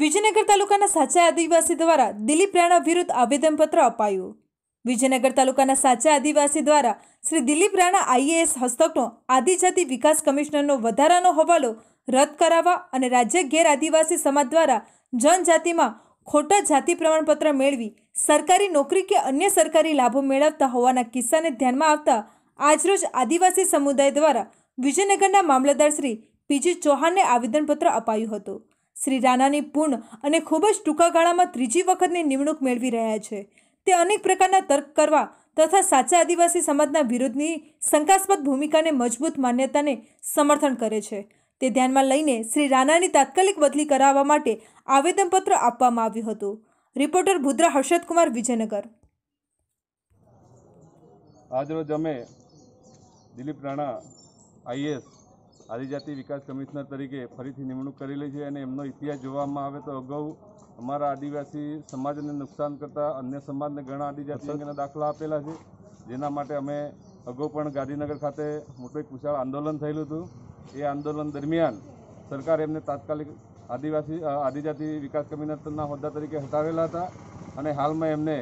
વિજયનગર તાલુકાના સાચા આદિવાસી દ્વારા દિલીપ રાણા વિરુદ્ધ આવેદનપત્ર અપાયું વિજયનગર તાલુકાના સાચા આદિવાસી દ્વારા શ્રી દિલીપ રાણા આઈએએસ હસ્તકનો આદિજાતિ વિકાસ કમિશનરનો વધારાનો હવાલો રદ કરાવવા અને રાજ્ય ગેર આદિવાસી સમાજ દ્વારા જનજાતિમાં ખોટા જાતિ પ્રમાણપત્ર મેળવી સરકારી નોકરી કે અન્ય સરકારી લાભો મેળવતા હોવાના કિસ્સાને ધ્યાનમાં આવતા આજરોજ આદિવાસી સમુદાય દ્વારા વિજયનગરના મામલતદાર શ્રી પીજી ચૌહાણને આવેદનપત્ર અપાયું હતું શ્રી રાણાની પૂર્ણ અને ખૂબ જ ટૂંકા ગાળામાં ત્રીજી વખતની નિમણૂક મેળવી રહ્યા છે તે અનેક પ્રકારના તર્ક કરવા તથા સાચા આદિવાસી સમાજના વિરોધની શંકાસ્પદ ભૂમિકાને મજબૂત માન્યતાને સમર્થન કરે છે તે ધ્યાનમાં લઈને શ્રી રાણાની તાત્કાલિક બદલી કરાવવા માટે આવેદનપત્ર આપવામાં આવ્યું હતું રિપોર્ટર ભુદ્રા હર્ષદકુમાર વિજયનગર આજરોજ અમે દિલીપ રાણા આઈએસ આદિજાતિ વિકાસ કમિશનર તરીકે ફરીથી નિમણૂક કરેલી છે અને એમનો ઇતિહાસ જોવામાં આવે તો અગાઉ અમારા આદિવાસી સમાજને નુકસાન કરતા અન્ય સમાજને ઘણા આદિજાતિ અંગેના દાખલા આપેલા છે જેના માટે અમે અગાઉ પણ ગાંધીનગર ખાતે મોટું એક વિશાળ આંદોલન થયેલું હતું એ આંદોલન દરમિયાન સરકાર એમને તાત્કાલિક આદિવાસી આદિજાતિ વિકાસ કમિશનરના હોદ્દા તરીકે હટાવેલા હતા અને હાલમાં એમને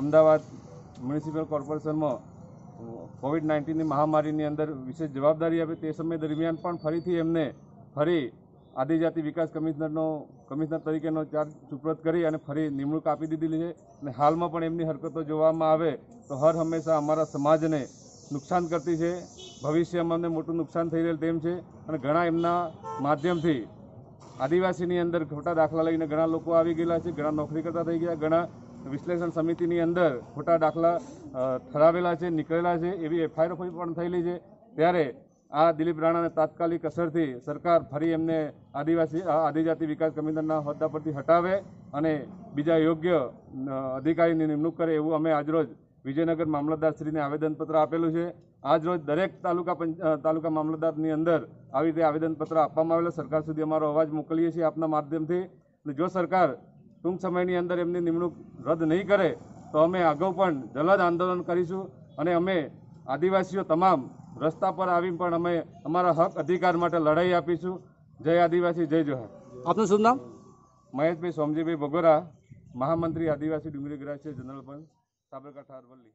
અમદાવાદ મ્યુનિસિપલ કોર્પોરેશનમાં કોવિડ નાઇન્ટીનની મહામારીની અંદર વિશેષ જવાબદારી આપી તે સમય દરમિયાન પણ ફરીથી એમને ફરી આદિજાતિ વિકાસ કમિશનરનો કમિશનર તરીકેનો ચાર્જ સુપ્રત કરી અને ફરી નિમણૂક આપી દીધેલી છે અને હાલમાં પણ એમની હરકતો જોવામાં આવે તો હર હંમેશા અમારા સમાજને નુકસાન કરતી છે ભવિષ્યમાં અમને મોટું નુકસાન થઈ રહેલું તેમ છે અને ઘણા એમના માધ્યમથી આદિવાસીની અંદર ખોટા દાખલા લઈને ઘણા લોકો આવી ગયેલા છે ઘણા નોકરી કરતા થઈ ગયા ઘણા વિશ્લેષણ સમિતિની અંદર ખોટા દાખલા ઠરાવેલા છે નીકળેલા છે એવી એફઆઈઆર પણ થયેલી છે ત્યારે આ દિલીપ રાણાને તાત્કાલિક અસરથી સરકાર ફરી એમને આદિવાસી આદિજાતિ વિકાસ કમિશનના હોદ્દા પરથી હટાવે અને બીજા યોગ્ય અધિકારીની નિમણૂક કરે એવું અમે આજરોજ વિજયનગર મામલતદારશ્રીને આવેદનપત્ર આપેલું છે આજરોજ દરેક તાલુકા તાલુકા મામલતદારની અંદર આવી રીતે આવેદનપત્ર આપવામાં આવેલા સરકાર સુધી અમારો અવાજ મોકલીએ છીએ આપના માધ્યમથી જો સરકાર ટૂંક સમયની અંદર એમની નિમણૂક રદ નહીં કરે તો અમે અગાઉ પણ જલદ આંદોલન કરીશું અને અમે આદિવાસીઓ તમામ રસ્તા પર આવી પણ અમે અમારા હક અધિકાર માટે લડાઈ આપીશું જય આદિવાસી જય જોહર આપનું શું નામ મહેશભાઈ સોમજીભાઈ ભગોરા મહામંત્રી આદિવાસી ડુંગરી છે જનરલ પંચ સાબરકાંઠા અરવલ્લી